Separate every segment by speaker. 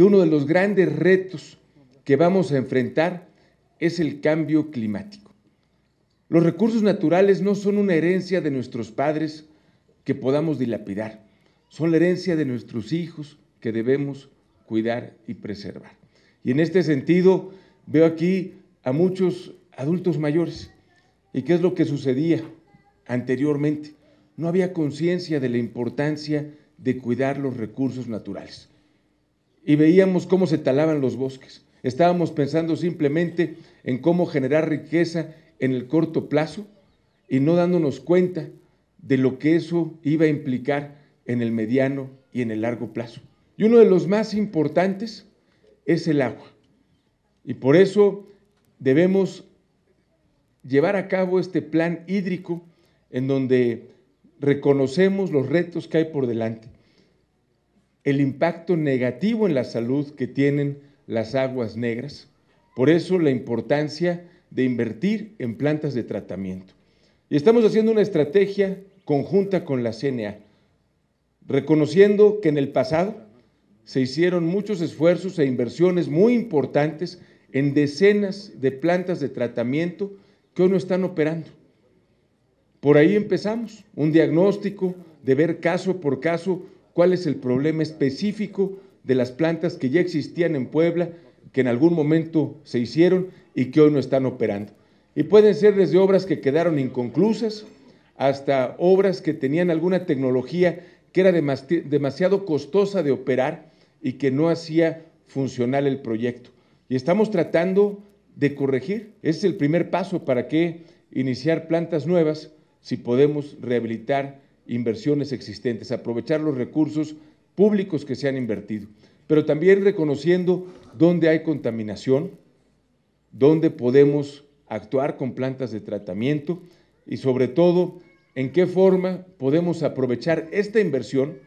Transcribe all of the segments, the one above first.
Speaker 1: que uno de los grandes retos que vamos a enfrentar es el cambio climático. Los recursos naturales no son una herencia de nuestros padres que podamos dilapidar, son la herencia de nuestros hijos que debemos cuidar y preservar. Y en este sentido veo aquí a muchos adultos mayores. ¿Y qué es lo que sucedía anteriormente? No había conciencia de la importancia de cuidar los recursos naturales y veíamos cómo se talaban los bosques. Estábamos pensando simplemente en cómo generar riqueza en el corto plazo y no dándonos cuenta de lo que eso iba a implicar en el mediano y en el largo plazo. Y uno de los más importantes es el agua. Y por eso debemos llevar a cabo este plan hídrico en donde reconocemos los retos que hay por delante el impacto negativo en la salud que tienen las aguas negras. Por eso la importancia de invertir en plantas de tratamiento. Y estamos haciendo una estrategia conjunta con la CNA, reconociendo que en el pasado se hicieron muchos esfuerzos e inversiones muy importantes en decenas de plantas de tratamiento que hoy no están operando. Por ahí empezamos, un diagnóstico de ver caso por caso cuál es el problema específico de las plantas que ya existían en Puebla, que en algún momento se hicieron y que hoy no están operando. Y pueden ser desde obras que quedaron inconclusas hasta obras que tenían alguna tecnología que era demasiado costosa de operar y que no hacía funcional el proyecto. Y estamos tratando de corregir. Ese es el primer paso para que iniciar plantas nuevas si podemos rehabilitar inversiones existentes, aprovechar los recursos públicos que se han invertido, pero también reconociendo dónde hay contaminación, dónde podemos actuar con plantas de tratamiento y sobre todo en qué forma podemos aprovechar esta inversión,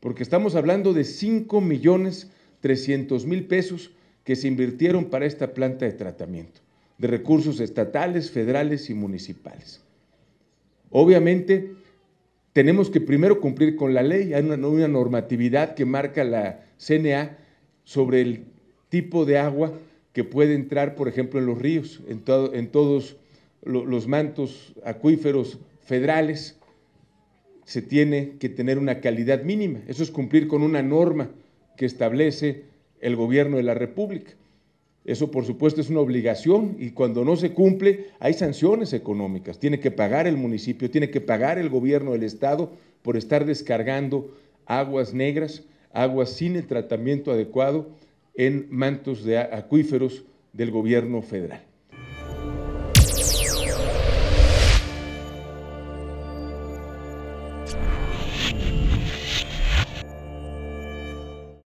Speaker 1: porque estamos hablando de 5 millones 300 mil pesos que se invirtieron para esta planta de tratamiento, de recursos estatales, federales y municipales. Obviamente, tenemos que primero cumplir con la ley. Hay una, normatividad que marca la CNA sobre el tipo de agua que puede entrar, por ejemplo, en los ríos, en, en todos los mantos acuíferos federales. Se tiene que tener una calidad mínima. Eso es cumplir con una norma que establece el gobierno de la República. Eso por supuesto es una obligación y cuando no se cumple hay sanciones económicas. Tiene que pagar el municipio, tiene que pagar el gobierno del estado por estar descargando aguas negras, aguas sin el tratamiento adecuado en mantos de acuíferos del gobierno federal.